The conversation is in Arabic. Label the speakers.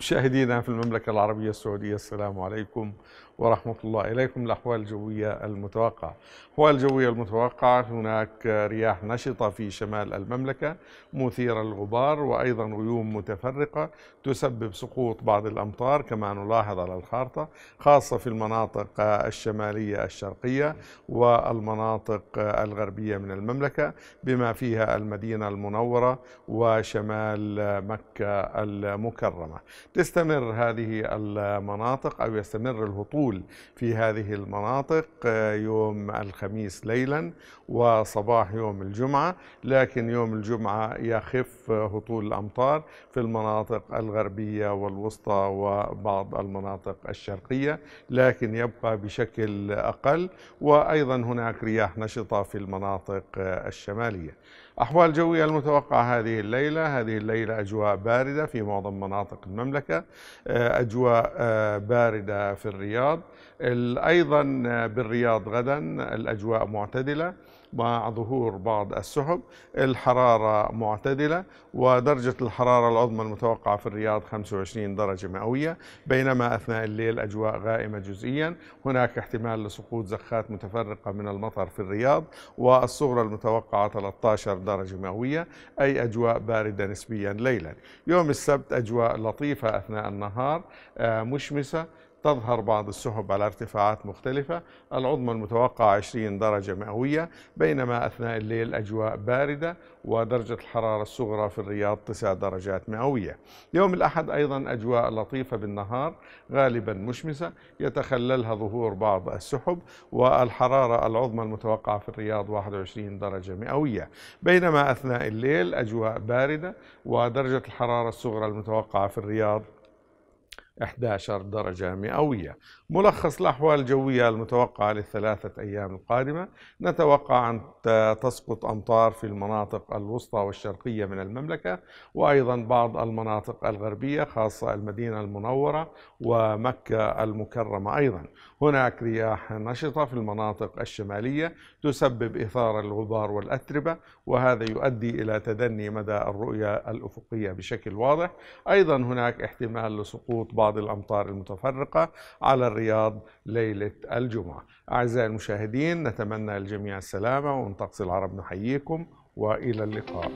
Speaker 1: مشاهدينا في المملكة العربية السعودية السلام عليكم ورحمة الله إليكم الأحوال الجوية المتوقعة الأحوال الجوية المتوقعة هناك رياح نشطة في شمال المملكة مثيرة الغبار وأيضا غيوم متفرقة تسبب سقوط بعض الأمطار كما نلاحظ على الخارطة خاصة في المناطق الشمالية الشرقية والمناطق الغربية من المملكة بما فيها المدينة المنورة وشمال مكة المكرمة تستمر هذه المناطق أو يستمر الهطول الفحول في هذه المناطق آه، يوم الخميس ليلا وصباح يوم الجمعة لكن يوم الجمعة يخف هطول الأمطار في المناطق الغربية والوسطى وبعض المناطق الشرقية لكن يبقى بشكل أقل وأيضا هناك رياح نشطة في المناطق آه، الشمالية أحوال جوية المتوقعة هذه الليلة هذه الليلة أجواء باردة في معظم مناطق المملكة آه، أجواء آه، باردة في الرياض أيضا آه، بالرياض غدا الأجواء معتدلة مع ظهور بعض السحب الحرارة معتدلة ودرجة الحرارة العظمى المتوقعة في الرياض 25 درجة مئوية بينما أثناء الليل أجواء غائمة جزئيا هناك احتمال لسقوط زخات متفرقة من المطر في الرياض والصغرى المتوقعة 13 درجة مئوية أي أجواء باردة نسبيا ليلا يوم السبت أجواء لطيفة أثناء النهار آه، مشمسة تظهر بعض السحب على ارتفاعات مختلفة العظمى المتوقع 20 درجة مئوية بينما أثناء الليل أجواء باردة ودرجة الحرارة الصغرى في الرياض 9 درجات مئوية يوم الأحد أيضا أجواء لطيفة بالنهار غالبا مشمسة يتخللها ظهور بعض السحب والحرارة العظمى المتوقعة في الرياض 21 درجة مئوية بينما أثناء الليل أجواء باردة ودرجة الحرارة الصغرى المتوقعة في الرياض 11 درجة مئوية ملخص الأحوال الجوية المتوقعة للثلاثة أيام القادمة نتوقع أن تسقط أمطار في المناطق الوسطى والشرقية من المملكة وأيضا بعض المناطق الغربية خاصة المدينة المنورة ومكة المكرمة أيضا هناك رياح نشطة في المناطق الشمالية تسبب إثارة الغبار والأتربة وهذا يؤدي إلى تدني مدى الرؤية الأفقية بشكل واضح أيضا هناك احتمال لسقوط بعض بعض الأمطار المتفرقة على الرياض ليلة الجمعة أعزائي المشاهدين نتمنى الجميع السلامة ومن طقس العرب نحييكم وإلى اللقاء